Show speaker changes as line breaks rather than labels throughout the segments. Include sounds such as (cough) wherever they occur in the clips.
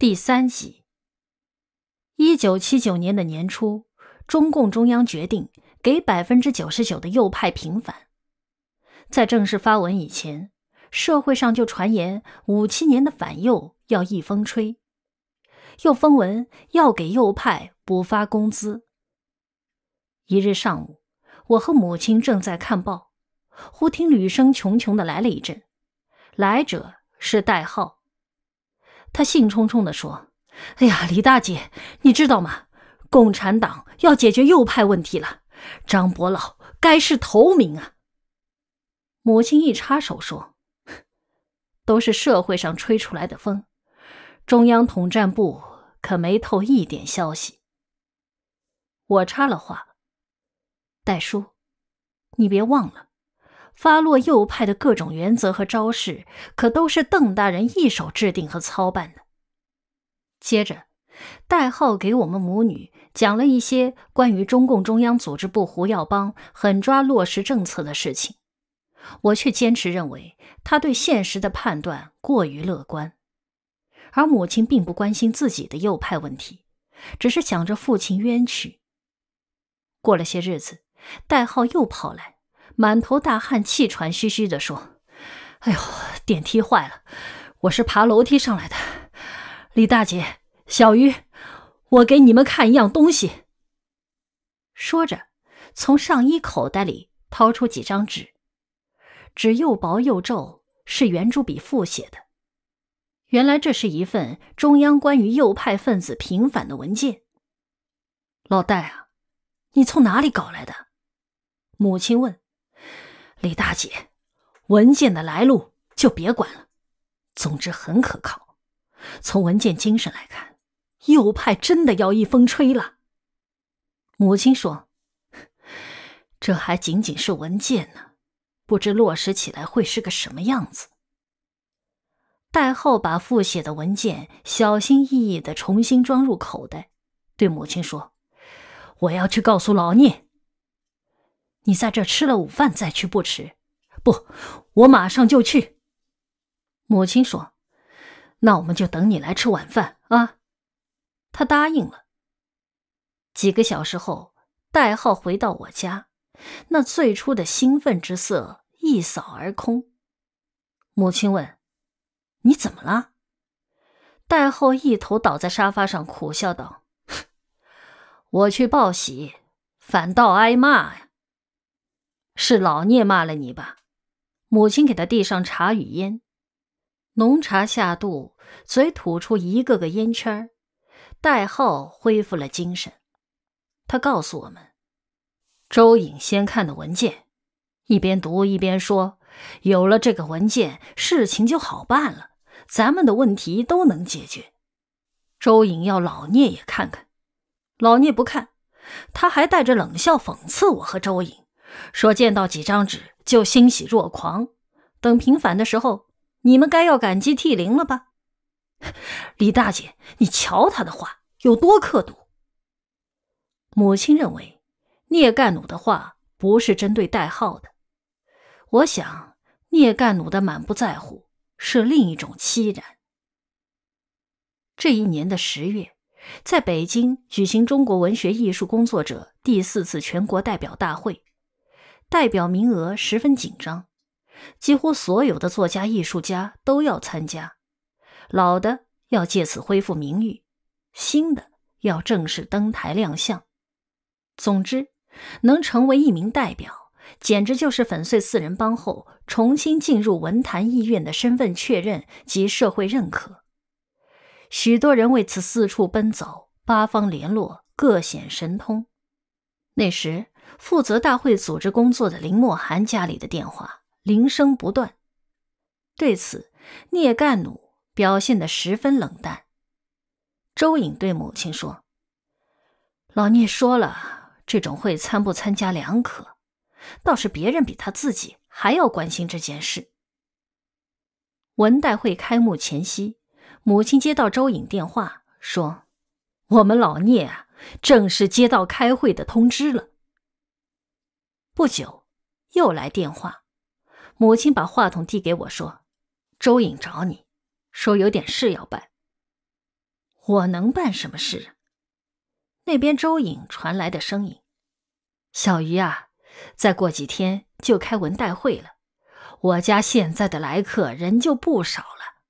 第三集。一九七九年的年初，中共中央决定给百分之九十九的右派平反。在正式发文以前，社会上就传言五七年的反右要一风吹，又风闻要给右派补发工资。一日上午，我和母亲正在看报，忽听吕声穷穷的来了一阵，来者是代号。他兴冲冲地说：“哎呀，李大姐，你知道吗？共产党要解决右派问题了，张伯老该是头名啊！”母亲一插手说：“都是社会上吹出来的风，中央统战部可没透一点消息。”我插了话：“戴叔，你别忘了。”发落右派的各种原则和招式，可都是邓大人一手制定和操办的。接着，代号给我们母女讲了一些关于中共中央组织部胡耀邦狠抓落实政策的事情。我却坚持认为他对现实的判断过于乐观，而母亲并不关心自己的右派问题，只是想着父亲冤屈。过了些日子，代号又跑来。满头大汗、气喘吁吁的说：“哎呦，电梯坏了，我是爬楼梯上来的。”李大姐、小鱼，我给你们看一样东西。说着，从上衣口袋里掏出几张纸，纸又薄又皱，是圆珠笔复写的。原来这是一份中央关于右派分子平反的文件。老戴啊，你从哪里搞来的？母亲问。李大姐，文件的来路就别管了，总之很可靠。从文件精神来看，右派真的要一风吹了。母亲说：“这还仅仅是文件呢，不知落实起来会是个什么样子。”代号把复写的文件小心翼翼的重新装入口袋，对母亲说：“我要去告诉老聂。”你在这吃了午饭再去不迟，不，我马上就去。母亲说：“那我们就等你来吃晚饭啊。”他答应了。几个小时后，代号回到我家，那最初的兴奋之色一扫而空。母亲问：“你怎么了？”代号一头倒在沙发上，苦笑道：“ (laughs) 我去报喜，反倒挨骂呀。”是老聂骂了你吧？母亲给他递上茶与烟，浓茶下肚，嘴吐出一个个烟圈，代号恢复了精神。他告诉我们，周颖先看的文件，一边读一边说：“有了这个文件，事情就好办了，咱们的问题都能解决。”周颖要老聂也看看，老聂不看，他还带着冷笑讽刺我和周颖。说见到几张纸就欣喜若狂，等平反的时候，你们该要感激涕零了吧？(laughs) 李大姐，你瞧他的话有多刻毒。母亲认为，聂干努的话不是针对代号的。我想，聂干努的满不在乎是另一种凄然。这一年的十月，在北京举行中国文学艺术工作者第四次全国代表大会。代表名额十分紧张，几乎所有的作家、艺术家都要参加。老的要借此恢复名誉，新的要正式登台亮相。总之，能成为一名代表，简直就是粉碎四人帮后重新进入文坛、意愿的身份确认及社会认可。许多人为此四处奔走，八方联络，各显神通。那时。负责大会组织工作的林默涵家里的电话铃声不断。对此，聂干弩表现得十分冷淡。周颖对母亲说：“老聂说了，这种会参不参加两可，倒是别人比他自己还要关心这件事。”文代会开幕前夕，母亲接到周颖电话，说：“我们老聂啊，正式接到开会的通知了。”不久，又来电话。母亲把话筒递给我说：“周颖找你，说有点事要办。”我能办什么事？那边周颖传来的声音：“小鱼啊，再过几天就开文代会了，我家现在的来客人就不少了，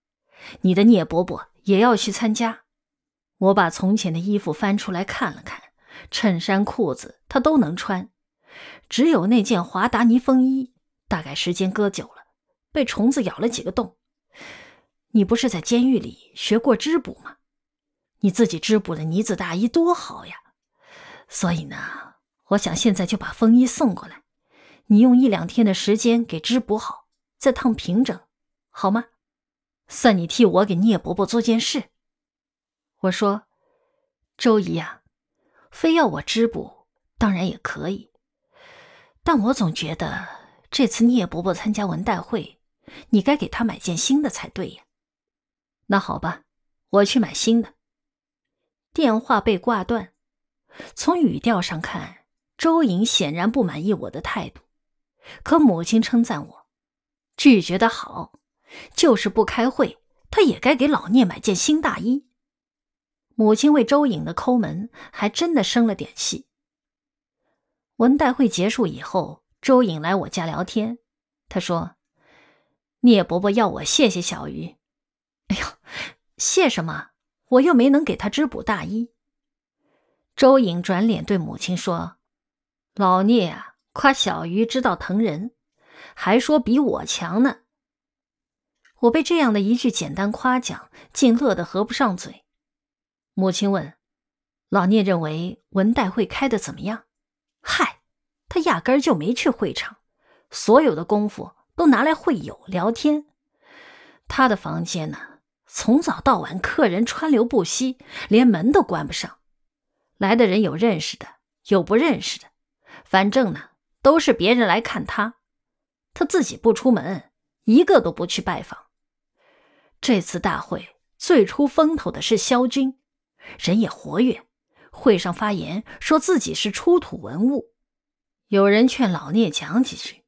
你的聂伯伯也要去参加。”我把从前的衣服翻出来看了看，衬衫、裤子他都能穿。只有那件华达尼风衣，大概时间搁久了，被虫子咬了几个洞。你不是在监狱里学过织补吗？你自己织补的呢子大衣多好呀！所以呢，我想现在就把风衣送过来，你用一两天的时间给织补好，再烫平整，好吗？算你替我给聂伯伯做件事。我说：“周姨呀，非要我织补，当然也可以。”但我总觉得这次聂伯伯参加文代会，你该给他买件新的才对呀。那好吧，我去买新的。电话被挂断，从语调上看，周颖显然不满意我的态度。可母亲称赞我，拒绝的好，就是不开会，他也该给老聂买件新大衣。母亲为周颖的抠门，还真的生了点气。文代会结束以后，周颖来我家聊天。他说：“聂伯伯要我谢谢小鱼。(laughs) ”“哎呦，谢什么？我又没能给他织补大衣。”周颖转脸对母亲说：“老聂啊，夸小鱼知道疼人，还说比我强呢。”我被这样的一句简单夸奖，竟乐得合不上嘴。母亲问：“老聂认为文代会开的怎么样？”嗨，他压根儿就没去会场，所有的功夫都拿来会友聊天。他的房间呢，从早到晚，客人川流不息，连门都关不上。来的人有认识的，有不认识的，反正呢，都是别人来看他，他自己不出门，一个都不去拜访。这次大会最出风头的是萧军，人也活跃。会上发言，说自己是出土文物。有人劝老聂讲几句，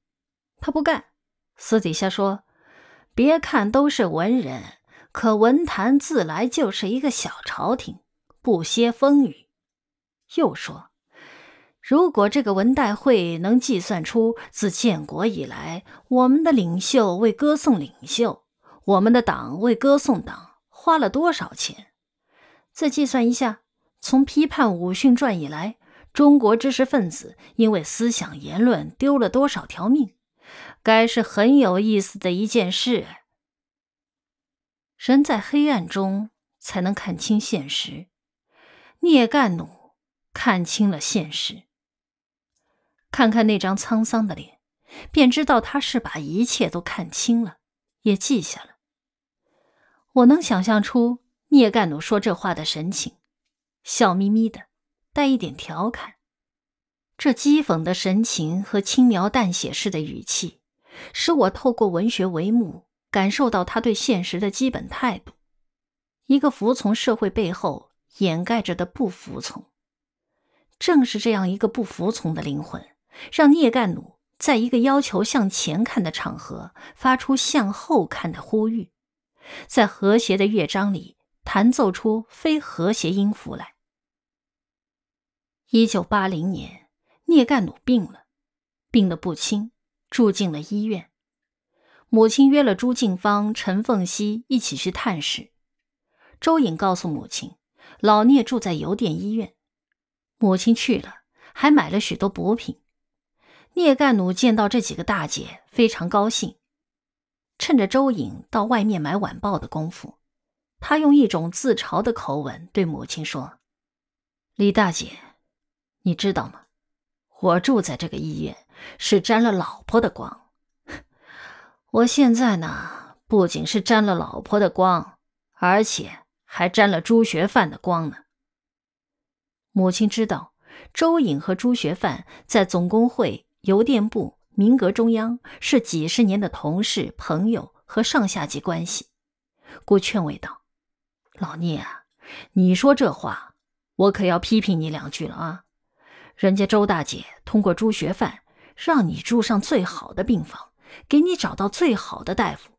他不干。私底下说：“别看都是文人，可文坛自来就是一个小朝廷，不歇风雨。”又说：“如果这个文代会能计算出自建国以来，我们的领袖为歌颂领袖，我们的党为歌颂党花了多少钱，再计算一下。”从批判《五训传》以来，中国知识分子因为思想言论丢了多少条命？该是很有意思的一件事。人在黑暗中才能看清现实。聂干弩看清了现实，看看那张沧桑的脸，便知道他是把一切都看清了，也记下了。我能想象出聂干弩说这话的神情。笑眯眯的，带一点调侃，这讥讽的神情和轻描淡写似的语气，使我透过文学帷幕，感受到他对现实的基本态度：一个服从社会背后掩盖着的不服从。正是这样一个不服从的灵魂，让涅干努在一个要求向前看的场合，发出向后看的呼吁，在和谐的乐章里。弹奏出非和谐音符来。一九八零年，聂干努病了，病得不轻，住进了医院。母亲约了朱静芳、陈凤熙一起去探视。周颖告诉母亲，老聂住在邮电医院。母亲去了，还买了许多补品。聂干努见到这几个大姐，非常高兴。趁着周颖到外面买晚报的功夫。他用一种自嘲的口吻对母亲说：“李大姐，你知道吗？我住在这个医院是沾了老婆的光。我现在呢，不仅是沾了老婆的光，而且还沾了朱学范的光呢。”母亲知道周颖和朱学范在总工会、邮电部、民革中央是几十年的同事、朋友和上下级关系，故劝慰道。老聂啊，你说这话，我可要批评你两句了啊！人家周大姐通过朱学范，让你住上最好的病房，给你找到最好的大夫，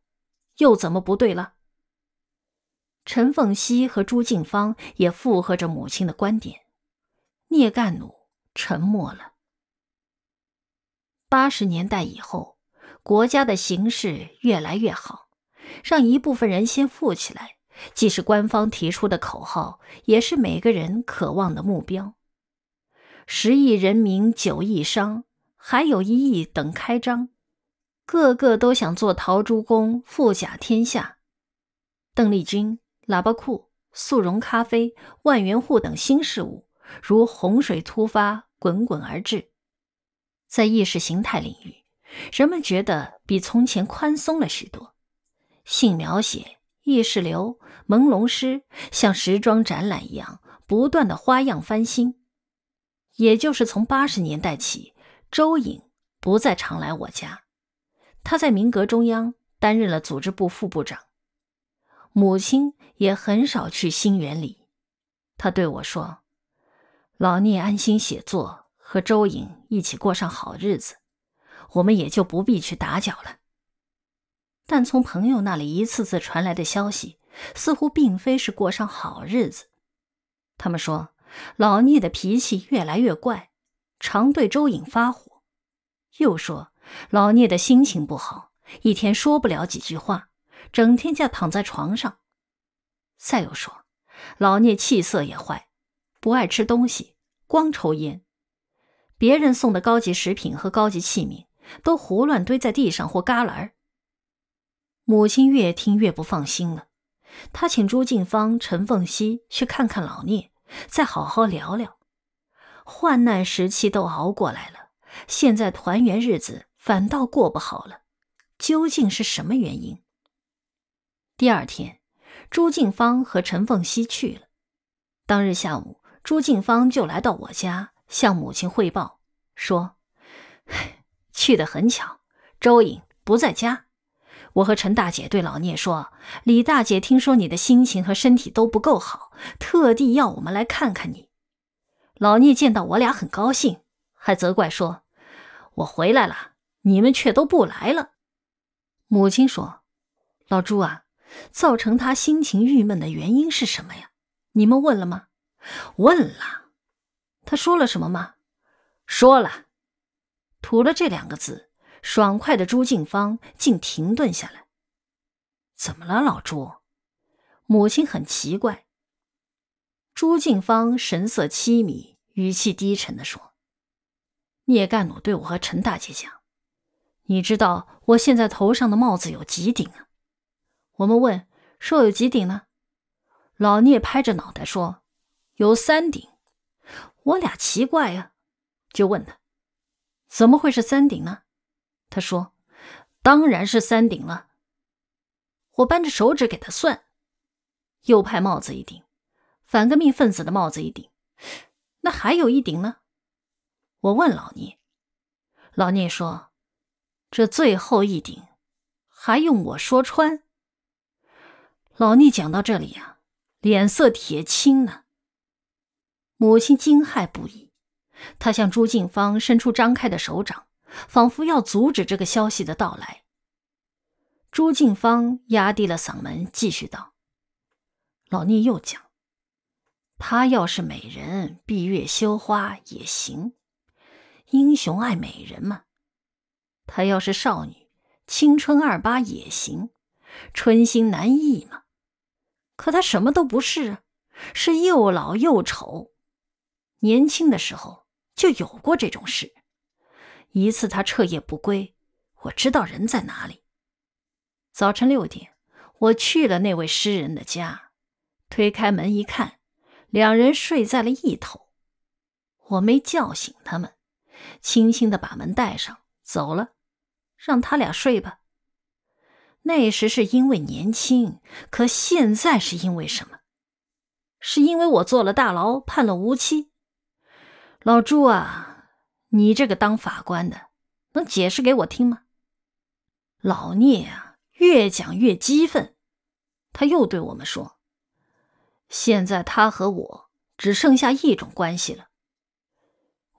又怎么不对了？陈凤熙和朱静芳也附和着母亲的观点。聂干努沉默了。八十年代以后，国家的形势越来越好，让一部分人先富起来。既是官方提出的口号，也是每个人渴望的目标。十亿人民九亿商，还有一亿等开张，个个都想做陶朱公，富甲天下。邓丽君、喇叭裤、速溶咖啡、万元户等新事物如洪水突发，滚滚而至。在意识形态领域，人们觉得比从前宽松了许多。性描写。意识流朦胧诗像时装展览一样，不断的花样翻新。也就是从八十年代起，周颖不再常来我家。他在民革中央担任了组织部副部长，母亲也很少去新园里。他对我说：“老聂安心写作，和周颖一起过上好日子，我们也就不必去打搅了。”但从朋友那里一次次传来的消息，似乎并非是过上好日子。他们说，老聂的脾气越来越怪，常对周颖发火；又说老聂的心情不好，一天说不了几句话，整天就躺在床上；再又说老聂气色也坏，不爱吃东西，光抽烟；别人送的高级食品和高级器皿都胡乱堆在地上或旮旯儿。母亲越听越不放心了，她请朱静芳、陈凤熙去看看老聂，再好好聊聊。患难时期都熬过来了，现在团圆日子反倒过不好了，究竟是什么原因？第二天，朱静芳和陈凤熙去了。当日下午，朱静芳就来到我家，向母亲汇报说：“ (sighs) 去得很巧，周颖不在家。”我和陈大姐对老聂说：“李大姐听说你的心情和身体都不够好，特地要我们来看看你。”老聂见到我俩很高兴，还责怪说：“我回来了，你们却都不来了。”母亲说：“老朱啊，造成他心情郁闷的原因是什么呀？你们问了吗？问了，他说了什么吗？说了，吐了这两个字。”爽快的朱静芳竟停顿下来。怎么了，老朱？母亲很奇怪。朱静芳神色凄迷，语气低沉的说：“聂干鲁对我和陈大姐讲，你知道我现在头上的帽子有几顶啊？我们问，说有几顶呢？老聂拍着脑袋说，有三顶。我俩奇怪呀，就问他，怎么会是三顶呢？”他说：“当然是三顶了。”我扳着手指给他算，右派帽子一顶，反革命分子的帽子一顶，那还有一顶呢？我问老聂，老聂说：“这最后一顶，还用我说穿？”老聂讲到这里呀，脸色铁青呢。母亲惊骇不已，她向朱静芳伸出张开的手掌。仿佛要阻止这个消息的到来。朱静芳压低了嗓门，继续道：“老聂又讲，他要是美人，闭月羞花也行；英雄爱美人嘛。他要是少女，青春二八也行，春心难抑嘛。可他什么都不是啊，是又老又丑。年轻的时候就有过这种事。”一次，他彻夜不归。我知道人在哪里。早晨六点，我去了那位诗人的家，推开门一看，两人睡在了一头。我没叫醒他们，轻轻的把门带上，走了，让他俩睡吧。那时是因为年轻，可现在是因为什么？是因为我坐了大牢，判了无期。老朱啊！你这个当法官的，能解释给我听吗？老聂啊，越讲越激愤，他又对我们说：“现在他和我只剩下一种关系了。”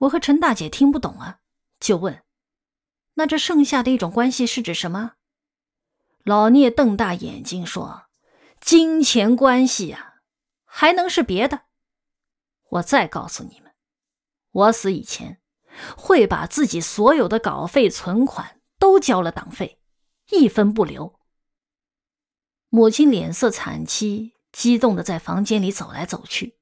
我和陈大姐听不懂啊，就问：“那这剩下的一种关系是指什么？”老聂瞪大眼睛说：“金钱关系啊，还能是别的？”我再告诉你们，我死以前。会把自己所有的稿费、存款都交了党费，一分不留。母亲脸色惨凄，激动的在房间里走来走去。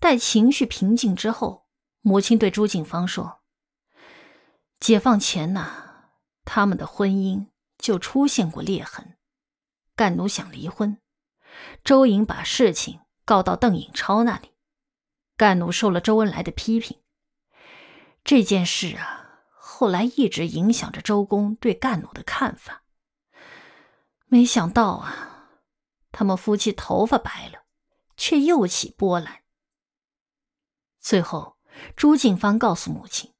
待情绪平静之后，母亲对朱静芳说：“解放前呐，他们的婚姻就出现过裂痕。干奴想离婚，周颖把事情告到邓颖超那里，干奴受了周恩来的批评。”这件事啊，后来一直影响着周公对干奴的看法。没想到啊，他们夫妻头发白了，却又起波澜。最后，朱静芳告诉母亲：“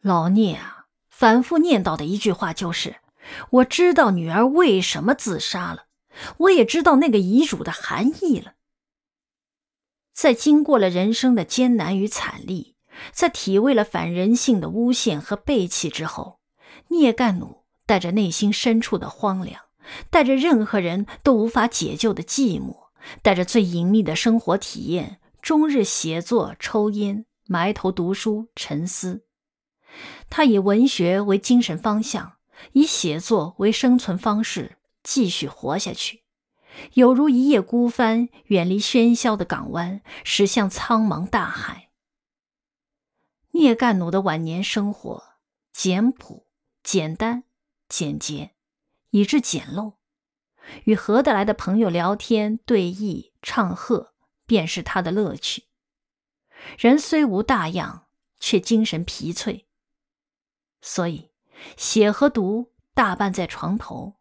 老聂啊，反复念叨的一句话就是，我知道女儿为什么自杀了，我也知道那个遗嘱的含义了。在经过了人生的艰难与惨烈。”在体味了反人性的诬陷和背弃之后，聂干努带着内心深处的荒凉，带着任何人都无法解救的寂寞，带着最隐秘的生活体验，终日写作、抽烟、埋头读书、沉思。他以文学为精神方向，以写作为生存方式，继续活下去，犹如一叶孤帆，远离喧嚣的港湾，驶向苍茫大海。聂干奴的晚年生活简朴、简单、简洁，以致简陋。与合得来的朋友聊天、对弈、唱和，便是他的乐趣。人虽无大恙，却精神疲悴，所以写和读大半在床头。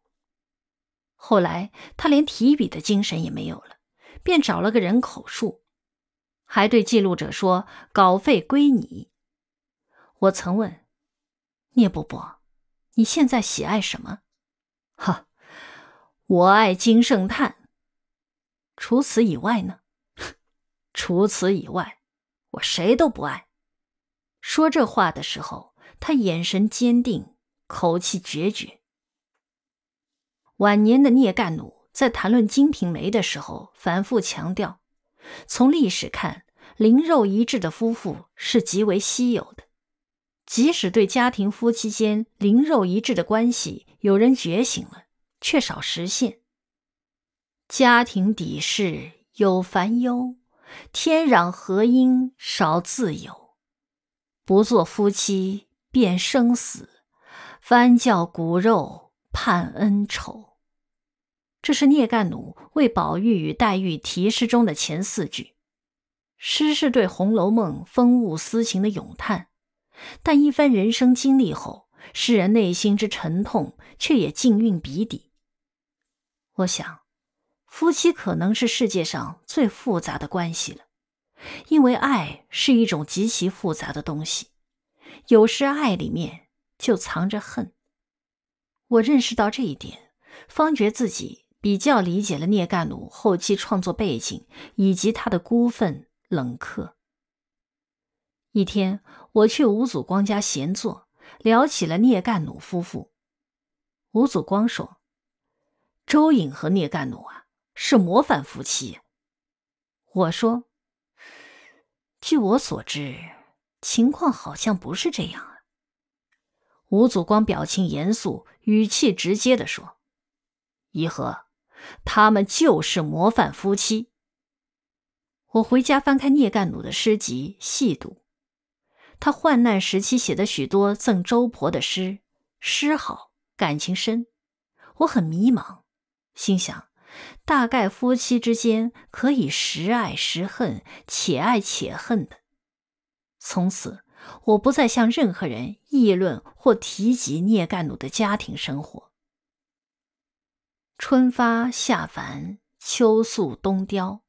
后来他连提笔的精神也没有了，便找了个人口述，还对记录者说：“稿费归你。”我曾问聂伯伯：“你现在喜爱什么？”“哈，我爱金圣叹。除此以外呢？(laughs) 除此以外，我谁都不爱。”说这话的时候，他眼神坚定，口气决绝。晚年的聂干弩在谈论《金瓶梅》的时候，反复强调：从历史看，灵肉一致的夫妇是极为稀有的。即使对家庭夫妻间灵肉一致的关系有人觉醒了，却少实现。家庭底事有烦忧，天壤何因少自由？不做夫妻便生死，翻教骨肉判恩仇。这是聂干弩为宝玉与黛玉题诗中的前四句。诗是对《红楼梦》风物私情的咏叹。但一番人生经历后，诗人内心之沉痛却也尽蕴笔底。我想，夫妻可能是世界上最复杂的关系了，因为爱是一种极其复杂的东西，有时爱里面就藏着恨。我认识到这一点，方觉自己比较理解了聂干鲁后期创作背景以及他的孤愤冷客。一天。我去吴祖光家闲坐，聊起了聂干弩夫妇。吴祖光说：“周颖和聂干弩啊，是模范夫妻。”我说：“据我所知，情况好像不是这样啊。”吴祖光表情严肃，语气直接的说：“怡和，他们就是模范夫妻。”我回家翻开聂干弩的诗集，细读。他患难时期写的许多赠周婆的诗，诗好，感情深。我很迷茫，心想，大概夫妻之间可以时爱时恨，且爱且恨的。从此，我不再向任何人议论或提及聂干努的家庭生活。春发夏繁秋宿冬凋，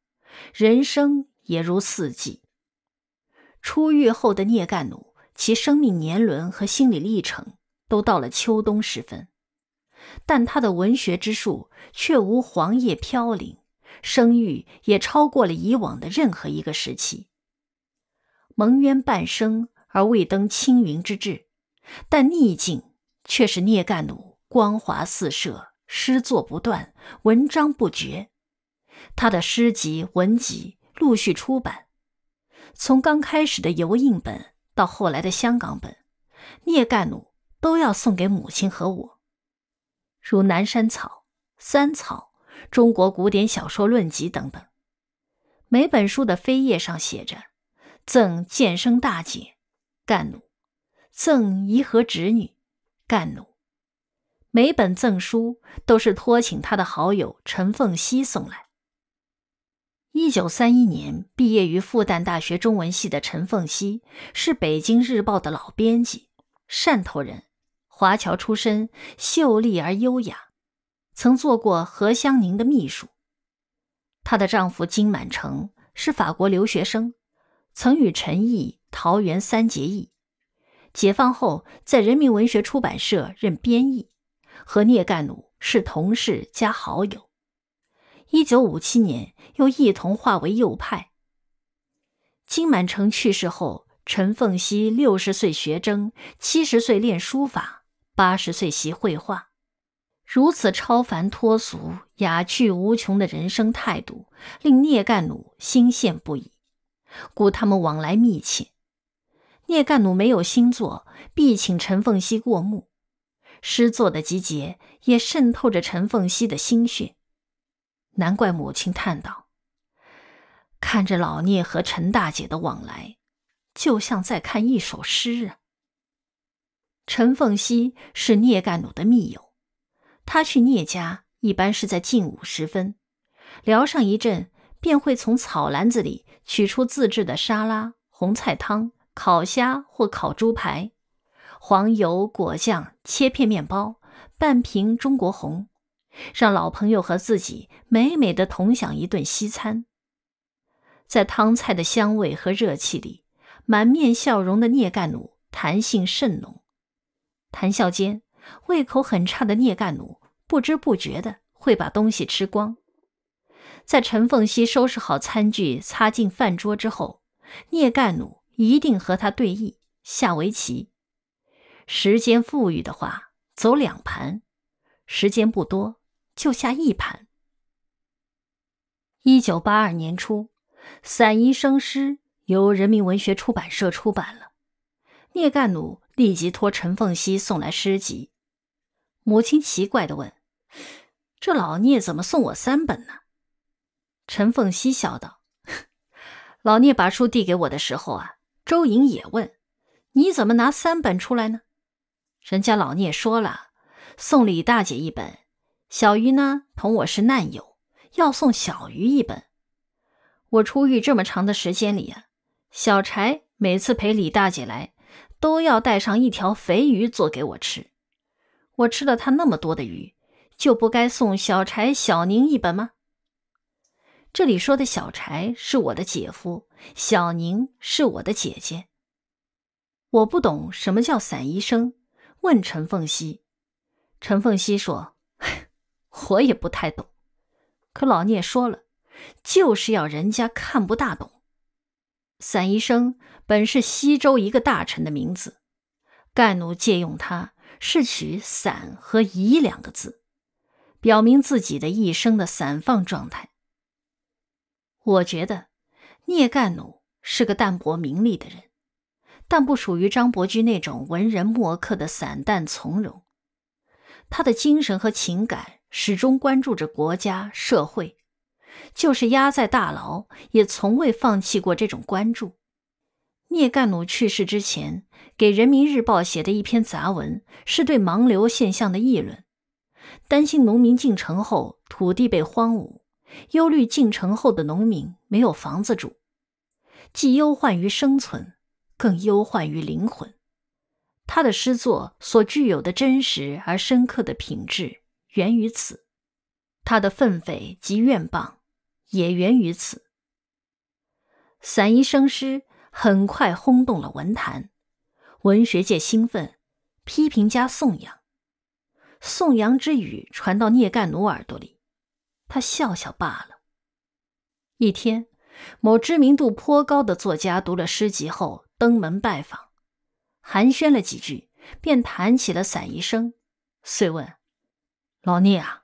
人生也如四季。出狱后的聂干弩，其生命年轮和心理历程都到了秋冬时分，但他的文学之树却无黄叶飘零，声誉也超过了以往的任何一个时期。蒙冤半生而未登青云之志，但逆境却使聂干弩光华四射，诗作不断，文章不绝。他的诗集、文集陆续出版。从刚开始的油印本到后来的香港本，聂干弩都要送给母亲和我，如《南山草》《三草》《中国古典小说论集》等等。每本书的扉页上写着：“赠建生大姐，干弩；赠颐和侄女，干弩。”每本赠书都是托请他的好友陈凤熙送来。一九三一年毕业于复旦大学中文系的陈凤熙是《北京日报》的老编辑，汕头人，华侨出身，秀丽而优雅，曾做过何香凝的秘书。她的丈夫金满成是法国留学生，曾与陈毅、桃园三结义。解放后，在人民文学出版社任编译，和聂干弩是同事加好友。一九五七年，又一同化为右派。金满成去世后，陈凤熙六十岁学筝七十岁练书法，八十岁习绘画。如此超凡脱俗、雅趣无穷的人生态度，令聂干弩心羡不已，故他们往来密切。聂干弩没有新作，必请陈凤熙过目。诗作的集结，也渗透着陈凤熙的心血。难怪母亲叹道：“看着老聂和陈大姐的往来，就像在看一首诗啊。”陈凤熙是聂干努的密友，他去聂家一般是在近午时分，聊上一阵，便会从草篮子里取出自制的沙拉、红菜汤、烤虾或烤猪排、黄油果酱、切片面包、半瓶中国红。让老朋友和自己美美的同享一顿西餐，在汤菜的香味和热气里，满面笑容的聂干奴谈性甚浓。谈笑间，胃口很差的聂干奴不知不觉的会把东西吃光。在陈凤熙收拾好餐具，擦净饭桌之后，聂干奴一定和他对弈下围棋。时间富裕的话，走两盘；时间不多。就下一盘。一九八二年初，《散医生诗》由人民文学出版社出版了。聂干努立即托陈凤熙送来诗集。母亲奇怪地问：“这老聂怎么送我三本呢？”陈凤熙笑道：“ (laughs) 老聂把书递给我的时候啊。”周颖也问：“你怎么拿三本出来呢？”人家老聂说了：“送李大姐一本。”小鱼呢，同我是难友，要送小鱼一本。我出狱这么长的时间里啊，小柴每次陪李大姐来，都要带上一条肥鱼做给我吃。我吃了他那么多的鱼，就不该送小柴、小宁一本吗？这里说的小柴是我的姐夫，小宁是我的姐姐。我不懂什么叫散医生，问陈凤熙，陈凤熙说。我也不太懂，可老聂说了，就是要人家看不大懂。散医生本是西周一个大臣的名字，盖奴借用他是取“散”和“仪两个字，表明自己的一生的散放状态。我觉得聂盖奴是个淡泊名利的人，但不属于张伯驹那种文人墨客的散淡从容，他的精神和情感。始终关注着国家社会，就是压在大牢，也从未放弃过这种关注。聂干努去世之前，给《人民日报》写的一篇杂文，是对盲流现象的议论，担心农民进城后土地被荒芜，忧虑进城后的农民没有房子住，既忧患于生存，更忧患于灵魂。他的诗作所具有的真实而深刻的品质。源于此，他的愤悱及怨谤也源于此。散宜生诗很快轰动了文坛，文学界兴奋，批评家颂扬，颂扬之语传到聂干奴耳朵里，他笑笑罢了。一天，某知名度颇高的作家读了诗集后，登门拜访，寒暄了几句，便谈起了散宜生，遂问。老聂啊，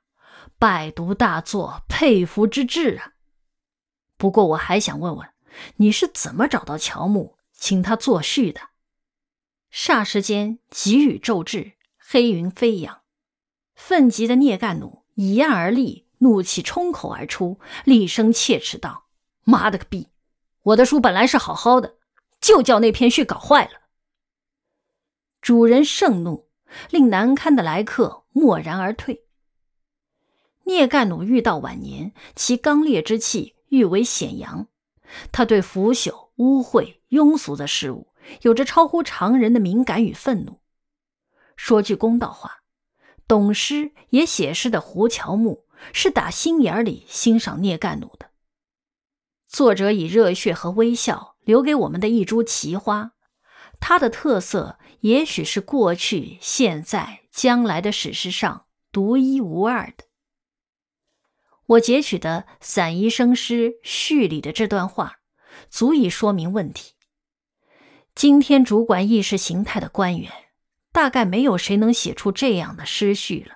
百读大作，佩服之至啊！不过我还想问问，你是怎么找到乔木，请他作序的？霎时间，急雨骤至，黑云飞扬。愤急的聂干弩一按而立，怒气冲口而出，厉声切齿道：“妈的个逼！我的书本来是好好的，就叫那篇序搞坏了。”主人盛怒，令难堪的来客默然而退。聂盖努遇到晚年，其刚烈之气愈为显扬。他对腐朽、污秽、庸俗的事物，有着超乎常人的敏感与愤怒。说句公道话，懂诗也写诗的胡乔木，是打心眼里欣赏聂干努的。作者以热血和微笑留给我们的一株奇花，它的特色，也许是过去、现在、将来的史诗上独一无二的。我截取的《散医生诗序》里的这段话，足以说明问题。今天主管意识形态的官员，大概没有谁能写出这样的诗序了。